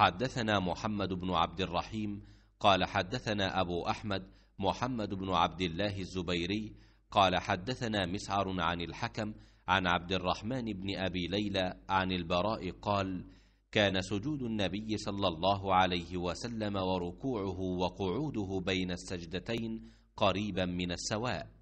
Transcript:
حدثنا محمد بن عبد الرحيم قال حدثنا أبو أحمد محمد بن عبد الله الزبيري قال حدثنا مسعر عن الحكم عن عبد الرحمن بن أبي ليلى عن البراء قال كان سجود النبي صلى الله عليه وسلم وركوعه وقعوده بين السجدتين قريبا من السواء